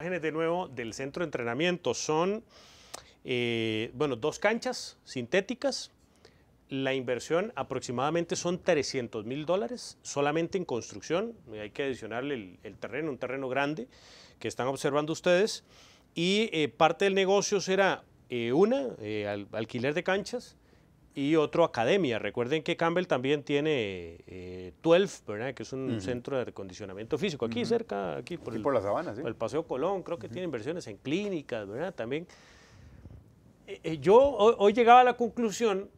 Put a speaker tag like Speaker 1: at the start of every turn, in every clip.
Speaker 1: Imágenes de nuevo del centro de entrenamiento son, eh, bueno, dos canchas sintéticas. La inversión aproximadamente son 300 mil dólares solamente en construcción. Hay que adicionarle el, terreno, un terreno grande que están observando ustedes. Y eh, parte del negocio será eh, una, alquiler de canchas, y otro academia. Recuerden que Campbell también tiene 12, eh, ¿verdad? que es un centro de acondicionamiento físico, aquí cerca, aquí por, la sabana, ¿sí? el Paseo Colón, creo que tiene inversiones en clínicas, ¿verdad? También. Eh, eh, yo hoy, llegaba a la conclusión,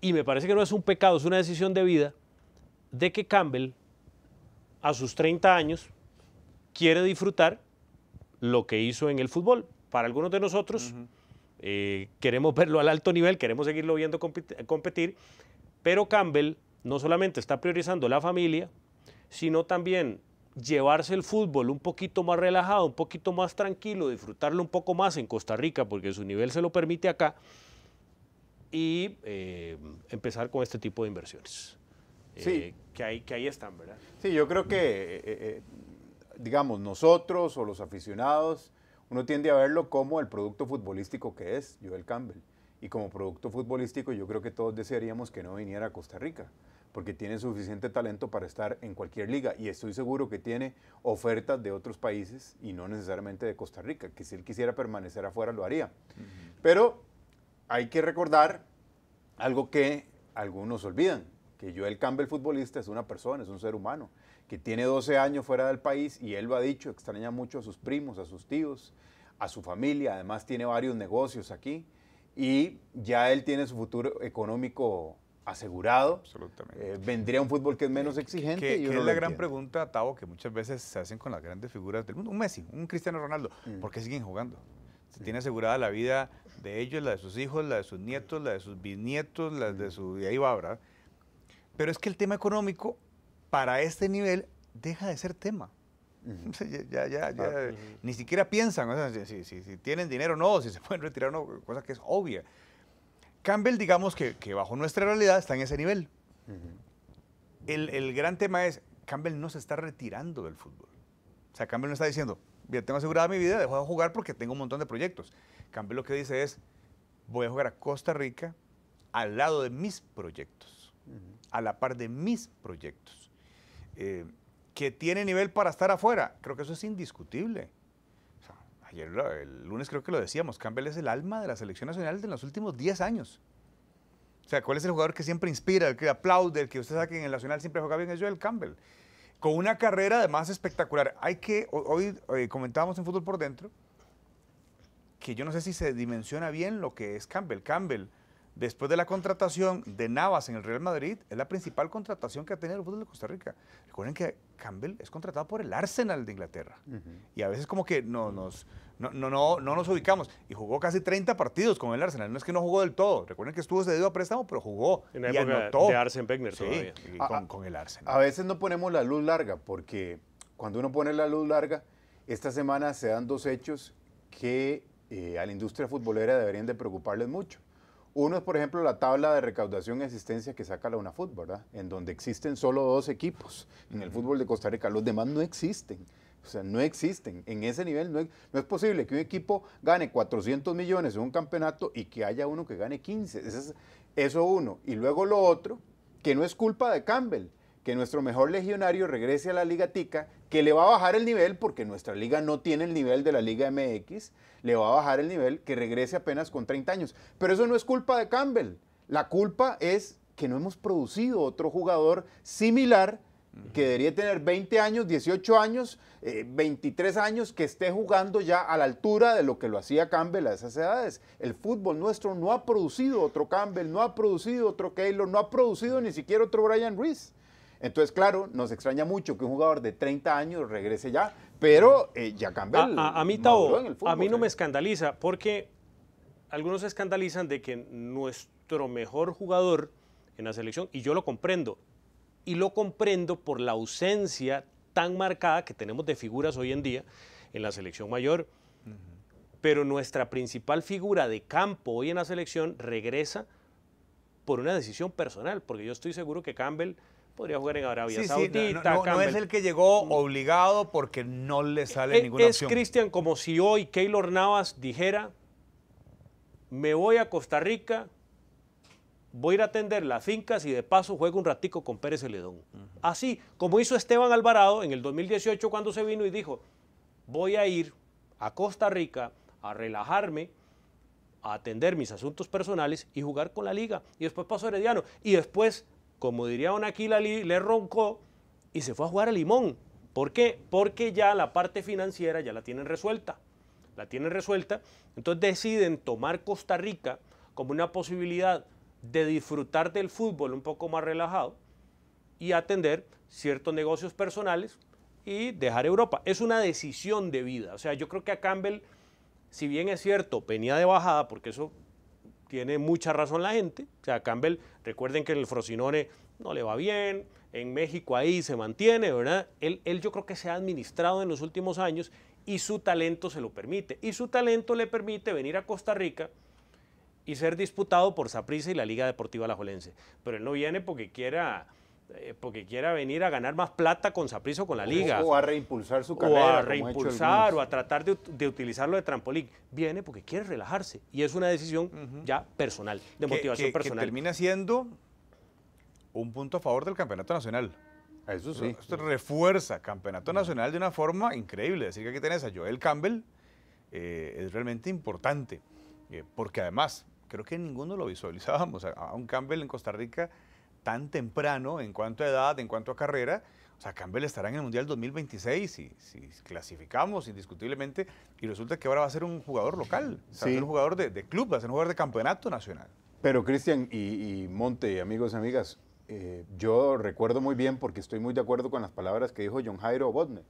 Speaker 1: y me parece que no es un pecado, es una decisión de vida, de que Campbell, a sus 30 años, quiere disfrutar lo que hizo en el fútbol. Para algunos de nosotros eh, queremos verlo al alto nivel, queremos seguirlo viendo competir, pero Campbell no solamente está priorizando la familia, sino también llevarse el fútbol un poquito más relajado, un poquito más tranquilo, disfrutarlo un poco más en Costa Rica, porque su nivel se lo permite acá, y eh, empezar con este tipo de inversiones. Eh, sí. que, ahí, que ahí están, ¿verdad? Sí, yo creo que,
Speaker 2: digamos, nosotros o los aficionados uno tiende a verlo como el producto futbolístico que es Joel Campbell. Y como producto futbolístico yo creo que todos desearíamos que no viniera a Costa Rica, porque tiene suficiente talento para estar en cualquier liga. Y estoy seguro que tiene ofertas de otros países y no necesariamente de Costa Rica, que si él quisiera permanecer afuera lo haría. Pero hay que recordar algo que algunos olvidan, que Joel Campbell futbolista es una persona, es un ser humano que tiene 12 años fuera del país y él lo ha dicho, extraña mucho a sus primos, a sus tíos, a su familia, además tiene varios negocios aquí y ya él tiene su futuro económico asegurado. Absolutamente. Eh, vendría un fútbol que es menos eh, exigente. y es la gran
Speaker 3: pregunta, Tavo, que muchas veces se hacen con las grandes figuras del mundo. Un Messi, un Cristiano Ronaldo, mm. ¿por qué siguen jugando? Se mm. tiene asegurada la vida de ellos, la de sus hijos, la de sus nietos, la de sus bisnietos, la de mm. su... Y ahí va, ¿verdad? Pero es que el tema económico para este nivel deja de ser tema. ni siquiera piensan o sea, si, tienen dinero o no, si se pueden retirar o no, cosa que es obvia. Campbell, digamos que, bajo nuestra realidad está en ese nivel. el, gran tema es, Campbell no se está retirando del fútbol. O sea, Campbell no está diciendo, ya tengo asegurada mi vida, dejo de jugar porque tengo un montón de proyectos. Campbell lo que dice es, voy a jugar a Costa Rica al lado de mis proyectos, a la par de mis proyectos. Eh, que tiene nivel para estar afuera. Creo que eso es indiscutible. ayer, el lunes creo que lo decíamos, Campbell es el alma de la selección nacional de los últimos 10 años. O sea, ¿cuál es el jugador que siempre inspira, el que aplaude, el que usted que en el Nacional siempre juega bien? Es el Campbell. Con una carrera además espectacular. Hay que, hoy, hoy eh, comentábamos en Fútbol por Dentro, que yo no sé si se dimensiona bien lo que es Campbell. Campbell, después de la contratación de Navas en el Real Madrid, es la principal contratación que ha tenido el fútbol de Costa Rica. Recuerden que Campbell es contratado por el Arsenal de Inglaterra. Y a veces como que no nos, ubicamos. Y jugó casi 30 partidos con el Arsenal. No es que no jugó del todo. Recuerden que estuvo cedido a préstamo, pero jugó. En y de Arsen
Speaker 1: con, el Arsenal.
Speaker 2: A veces no ponemos la luz larga, porque cuando uno pone la luz larga, esta semana se dan dos hechos que eh, a la industria futbolera deberían de preocuparles mucho. Uno es, por ejemplo, la tabla de recaudación y asistencia que saca la UNAFUT, ¿verdad? En donde existen solo dos equipos en el fútbol de Costa Rica. Los demás no existen. O sea, no existen. En ese nivel no es, posible que un equipo gane 400 millones en un campeonato y que haya uno que gane 15. Eso, es, eso uno. Y luego lo otro, que no es culpa de Campbell, que nuestro mejor legionario regrese a la Liga Tica que le va a bajar el nivel porque nuestra liga no tiene el nivel de la Liga MX, le va a bajar el nivel que regrese apenas con 30 años. Pero eso no es culpa de Campbell, la culpa es que no hemos producido otro jugador similar que debería tener 20 años, 18 años, 23 eh, años, que esté jugando ya a la altura de lo que lo hacía Campbell a esas edades. El fútbol nuestro no ha producido otro Campbell, no ha producido otro Keylor, no ha producido ni siquiera otro Brian Ruiz. Entonces, claro, nos extraña mucho que un jugador de 30 años regrese
Speaker 1: ya, pero eh, ya cambió. A, mí, a mí no me eh. escandaliza, porque algunos se escandalizan de que nuestro mejor jugador en la selección, y yo lo comprendo, y lo comprendo por la ausencia tan marcada que tenemos de figuras hoy en día en la selección mayor. Pero nuestra principal figura de campo hoy en la selección regresa por una decisión personal, porque yo estoy seguro que Campbell podría jugar en Arabia Saudita. no, es el
Speaker 3: que llegó obligado porque no le e, sale e, ninguna opción. Es
Speaker 1: Cristian como si hoy Keylor Navas dijera, me voy a Costa Rica, voy a ir a atender las fincas y de paso juego un ratico con Pérez Celedón. Así como hizo Esteban Alvarado en el 2018 cuando se vino y dijo, voy a ir a Costa Rica a relajarme, a atender mis asuntos personales y jugar con la liga. Y después pasó Herediano. Y después como diría Don Aquila, le roncó y se fue a jugar a Limón. ¿Por qué? Porque ya la parte financiera ya la tienen resuelta. La tienen resuelta. Entonces deciden tomar Costa Rica como una posibilidad de disfrutar del fútbol un poco más relajado y atender ciertos negocios personales y dejar Europa. Es una decisión de vida. O sea, yo creo que a Campbell, si bien es cierto, venía de bajada, porque eso tiene mucha razón la gente. O sea, Campbell, recuerden que el Frosinone no le va bien, en México ahí se mantiene, ¿verdad? Él, él yo creo que se ha administrado en los últimos años y su talento se lo permite. Y su talento le permite venir a Costa Rica y ser disputado por Saprissa y la Liga Deportiva Alajuelense. Pero él no viene porque quiera eh, porque quiera venir a ganar más plata con sapriso con la liga. O a
Speaker 2: reimpulsar su carrera. O a reimpulsar
Speaker 1: o a tratar de, de, utilizarlo de trampolín. Viene porque quiere relajarse y es una decisión ya personal, de motivación personal. Que termina
Speaker 3: siendo un punto a favor del campeonato nacional. Eso sí. Esto refuerza campeonato nacional de una forma increíble. Decir que aquí tenés a Joel Campbell eh, es realmente importante, eh, porque además creo que ninguno lo visualizábamos. a un Campbell en Costa Rica tan temprano en cuanto a edad, en cuanto a carrera, o sea, Campbell estará en el Mundial 2026 si, clasificamos indiscutiblemente y resulta que ahora va a ser un jugador local, va a ser un jugador de, club, va a ser un jugador de campeonato nacional.
Speaker 2: Pero Cristian y, Monte, amigos y amigas, eh, yo recuerdo muy bien porque estoy muy de acuerdo con las palabras que dijo John Jairo Bodner,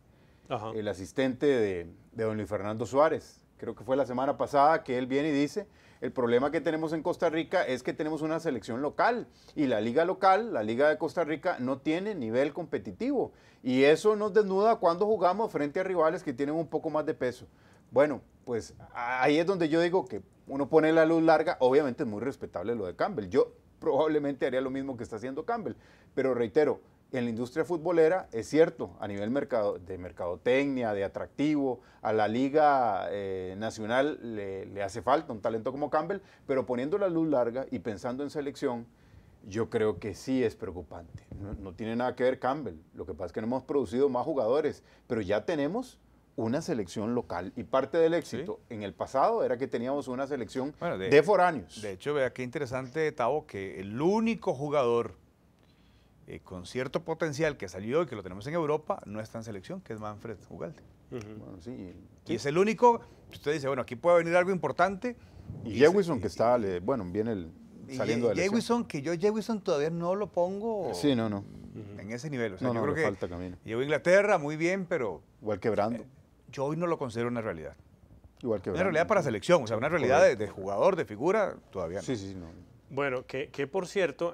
Speaker 2: el asistente de, de don Luis Fernando Suárez creo que fue la semana pasada, que él viene y dice, el problema que tenemos en Costa Rica es que tenemos una selección local y la liga local, la liga de Costa Rica, no tiene nivel competitivo. Y eso nos desnuda cuando jugamos frente a rivales que tienen un poco más de peso. Bueno, pues ahí es donde yo digo que uno pone la luz larga, obviamente es muy respetable lo de Campbell. Yo probablemente haría lo mismo que está haciendo Campbell, pero reitero, en la industria futbolera, es cierto, a nivel mercado, de mercadotecnia, de atractivo, a la Liga eh, Nacional le, hace falta un talento como Campbell, pero poniendo la luz larga y pensando en selección, yo creo que sí es preocupante. No, tiene nada que ver Campbell, lo que pasa es que no hemos producido más jugadores, pero ya tenemos una selección local. Y parte del éxito en el pasado era que teníamos una selección
Speaker 3: de, de foráneos. De hecho, vea qué interesante, Tavo, que el único jugador eh, con cierto potencial que salió y que lo tenemos en Europa, no está en selección, que es Manfred
Speaker 2: Ugalde. y, es el único, usted dice, bueno,
Speaker 3: aquí puede venir algo importante.
Speaker 2: Y, Jewison, eh, que eh, está, bueno, viene el, saliendo y, de
Speaker 3: Jewison, que yo Jewison todavía no lo pongo. Sí, no, no. En ese nivel. O sea, yo creo que falta Llegó Inglaterra, muy bien, pero.
Speaker 2: Igual quebrando
Speaker 3: yo hoy no lo considero una realidad. Igual quebrando Una realidad para selección, o sea, una realidad de, jugador, de figura, todavía no. Sí, sí, no.
Speaker 1: Bueno, que, que por cierto.